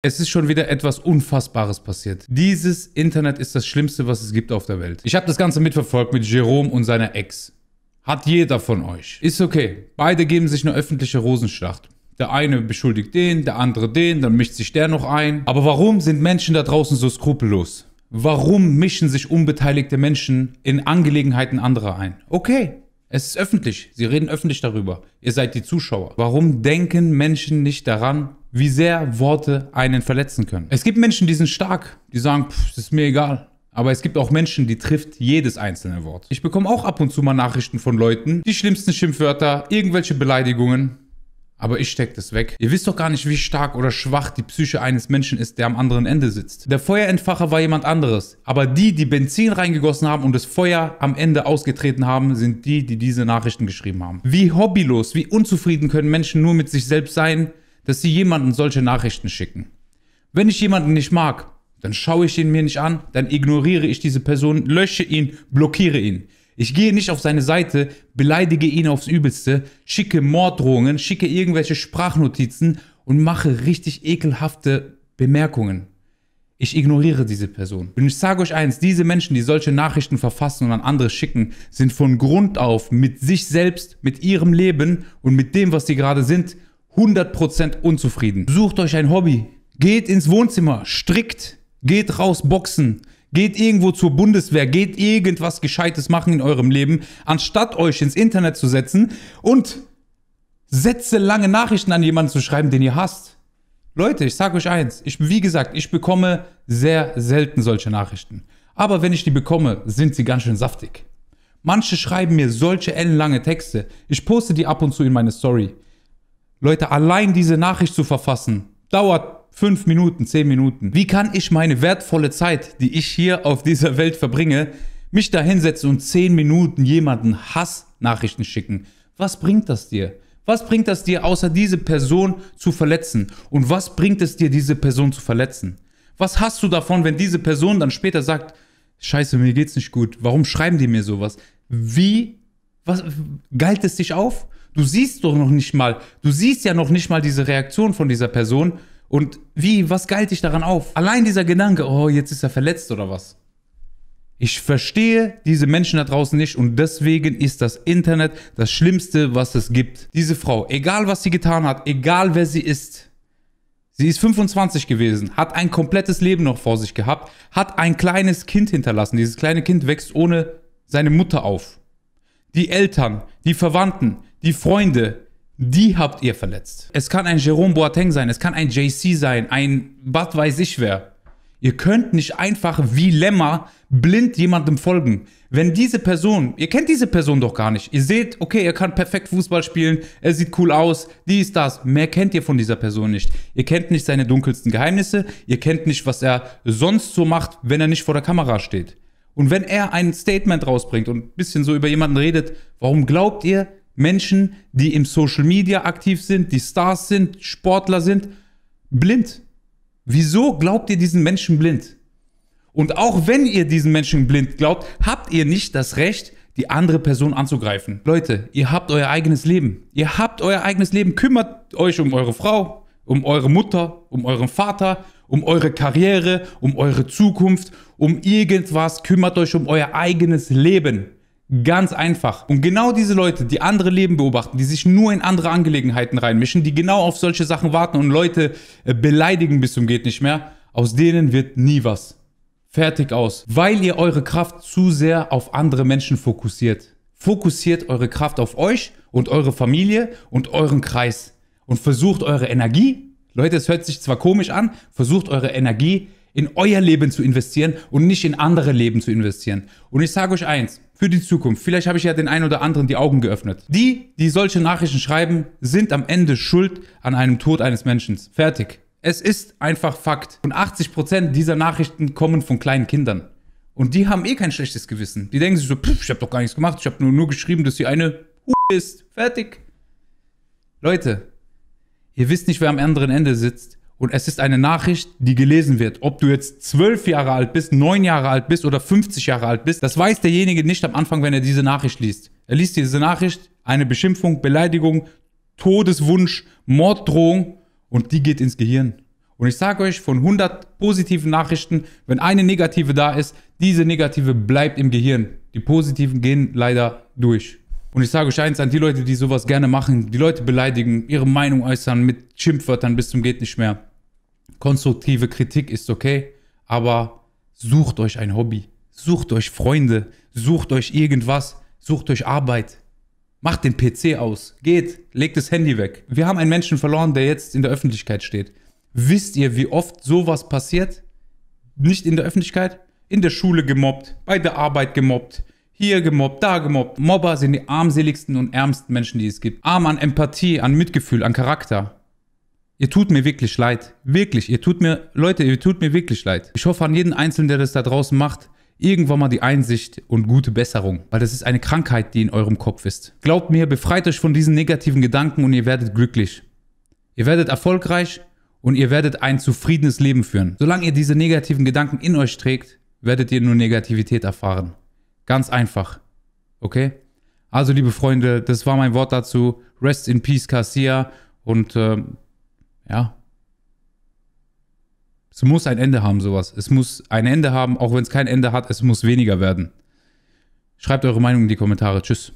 Es ist schon wieder etwas Unfassbares passiert. Dieses Internet ist das Schlimmste, was es gibt auf der Welt. Ich habe das Ganze mitverfolgt mit Jerome und seiner Ex. Hat jeder von euch. Ist okay. Beide geben sich eine öffentliche Rosenschlacht. Der eine beschuldigt den, der andere den, dann mischt sich der noch ein. Aber warum sind Menschen da draußen so skrupellos? Warum mischen sich unbeteiligte Menschen in Angelegenheiten anderer ein? Okay, es ist öffentlich. Sie reden öffentlich darüber. Ihr seid die Zuschauer. Warum denken Menschen nicht daran, wie sehr Worte einen verletzen können. Es gibt Menschen, die sind stark, die sagen, pff, das ist mir egal. Aber es gibt auch Menschen, die trifft jedes einzelne Wort. Ich bekomme auch ab und zu mal Nachrichten von Leuten, die schlimmsten Schimpfwörter, irgendwelche Beleidigungen. Aber ich stecke das weg. Ihr wisst doch gar nicht, wie stark oder schwach die Psyche eines Menschen ist, der am anderen Ende sitzt. Der Feuerentfacher war jemand anderes. Aber die, die Benzin reingegossen haben und das Feuer am Ende ausgetreten haben, sind die, die diese Nachrichten geschrieben haben. Wie hobbylos, wie unzufrieden können Menschen nur mit sich selbst sein, dass sie jemanden solche Nachrichten schicken. Wenn ich jemanden nicht mag, dann schaue ich ihn mir nicht an, dann ignoriere ich diese Person, lösche ihn, blockiere ihn. Ich gehe nicht auf seine Seite, beleidige ihn aufs Übelste, schicke Morddrohungen, schicke irgendwelche Sprachnotizen und mache richtig ekelhafte Bemerkungen. Ich ignoriere diese Person. Und ich sage euch eins, diese Menschen, die solche Nachrichten verfassen und an andere schicken, sind von Grund auf mit sich selbst, mit ihrem Leben und mit dem, was sie gerade sind, 100% unzufrieden. Sucht euch ein Hobby. Geht ins Wohnzimmer, strickt, geht raus boxen, geht irgendwo zur Bundeswehr, geht irgendwas Gescheites machen in eurem Leben, anstatt euch ins Internet zu setzen und Sätze lange Nachrichten an jemanden zu schreiben, den ihr hasst. Leute, ich sage euch eins, ich, wie gesagt, ich bekomme sehr selten solche Nachrichten. Aber wenn ich die bekomme, sind sie ganz schön saftig. Manche schreiben mir solche ellenlange Texte. Ich poste die ab und zu in meine Story. Leute, allein diese Nachricht zu verfassen, dauert fünf Minuten, zehn Minuten. Wie kann ich meine wertvolle Zeit, die ich hier auf dieser Welt verbringe, mich da hinsetzen und zehn Minuten jemanden Hassnachrichten schicken? Was bringt das dir? Was bringt das dir, außer diese Person zu verletzen? Und was bringt es dir, diese Person zu verletzen? Was hast du davon, wenn diese Person dann später sagt, Scheiße, mir geht's nicht gut, warum schreiben die mir sowas? Wie was, galt es dich auf? Du siehst doch noch nicht mal, du siehst ja noch nicht mal diese Reaktion von dieser Person. Und wie, was galt dich daran auf? Allein dieser Gedanke, oh, jetzt ist er verletzt oder was? Ich verstehe diese Menschen da draußen nicht und deswegen ist das Internet das Schlimmste, was es gibt. Diese Frau, egal was sie getan hat, egal wer sie ist, sie ist 25 gewesen, hat ein komplettes Leben noch vor sich gehabt, hat ein kleines Kind hinterlassen. Dieses kleine Kind wächst ohne seine Mutter auf die Eltern, die Verwandten, die Freunde, die habt ihr verletzt. Es kann ein Jerome Boateng sein, es kann ein JC sein, ein was weiß ich wer. Ihr könnt nicht einfach wie Lämmer blind jemandem folgen. Wenn diese Person, ihr kennt diese Person doch gar nicht. Ihr seht, okay, er kann perfekt Fußball spielen, er sieht cool aus, dies, das. Mehr kennt ihr von dieser Person nicht. Ihr kennt nicht seine dunkelsten Geheimnisse, ihr kennt nicht, was er sonst so macht, wenn er nicht vor der Kamera steht. Und wenn er ein Statement rausbringt und ein bisschen so über jemanden redet, warum glaubt ihr, Menschen, die im Social Media aktiv sind, die Stars sind, Sportler sind, blind? Wieso glaubt ihr diesen Menschen blind? Und auch wenn ihr diesen Menschen blind glaubt, habt ihr nicht das Recht, die andere Person anzugreifen. Leute, ihr habt euer eigenes Leben. Ihr habt euer eigenes Leben. Kümmert euch um eure Frau, um eure Mutter, um euren Vater, um eure Karriere, um eure Zukunft, um irgendwas. Kümmert euch um euer eigenes Leben. Ganz einfach. Und genau diese Leute, die andere Leben beobachten, die sich nur in andere Angelegenheiten reinmischen, die genau auf solche Sachen warten und Leute äh, beleidigen bis zum geht nicht mehr, aus denen wird nie was. Fertig aus. Weil ihr eure Kraft zu sehr auf andere Menschen fokussiert. Fokussiert eure Kraft auf euch und eure Familie und euren Kreis und versucht eure Energie, Leute, es hört sich zwar komisch an, versucht eure Energie in euer Leben zu investieren und nicht in andere Leben zu investieren. Und ich sage euch eins, für die Zukunft, vielleicht habe ich ja den einen oder anderen die Augen geöffnet. Die, die solche Nachrichten schreiben, sind am Ende schuld an einem Tod eines Menschen. Fertig. Es ist einfach Fakt. Und 80% dieser Nachrichten kommen von kleinen Kindern. Und die haben eh kein schlechtes Gewissen. Die denken sich so, pff, ich habe doch gar nichts gemacht, ich habe nur, nur geschrieben, dass sie eine U ist. Fertig. Leute, Ihr wisst nicht, wer am anderen Ende sitzt. Und es ist eine Nachricht, die gelesen wird. Ob du jetzt zwölf Jahre alt bist, neun Jahre alt bist oder 50 Jahre alt bist, das weiß derjenige nicht am Anfang, wenn er diese Nachricht liest. Er liest diese Nachricht, eine Beschimpfung, Beleidigung, Todeswunsch, Morddrohung und die geht ins Gehirn. Und ich sage euch, von 100 positiven Nachrichten, wenn eine negative da ist, diese negative bleibt im Gehirn. Die positiven gehen leider durch. Und ich sage euch eins an die Leute, die sowas gerne machen, die Leute beleidigen, ihre Meinung äußern mit Schimpfwörtern bis zum geht nicht mehr. Konstruktive Kritik ist okay, aber sucht euch ein Hobby, sucht euch Freunde, sucht euch irgendwas, sucht euch Arbeit. Macht den PC aus, geht, legt das Handy weg. Wir haben einen Menschen verloren, der jetzt in der Öffentlichkeit steht. Wisst ihr, wie oft sowas passiert? Nicht in der Öffentlichkeit? In der Schule gemobbt, bei der Arbeit gemobbt, hier gemobbt, da gemobbt. Mobber sind die armseligsten und ärmsten Menschen, die es gibt. Arm an Empathie, an Mitgefühl, an Charakter. Ihr tut mir wirklich leid. Wirklich, ihr tut mir, Leute, ihr tut mir wirklich leid. Ich hoffe an jeden Einzelnen, der das da draußen macht, irgendwann mal die Einsicht und gute Besserung. Weil das ist eine Krankheit, die in eurem Kopf ist. Glaubt mir, befreit euch von diesen negativen Gedanken und ihr werdet glücklich. Ihr werdet erfolgreich und ihr werdet ein zufriedenes Leben führen. Solange ihr diese negativen Gedanken in euch trägt, werdet ihr nur Negativität erfahren. Ganz einfach. Okay? Also, liebe Freunde, das war mein Wort dazu. Rest in Peace, Cassia. Und ähm, ja. Es muss ein Ende haben, sowas. Es muss ein Ende haben, auch wenn es kein Ende hat, es muss weniger werden. Schreibt eure Meinung in die Kommentare. Tschüss.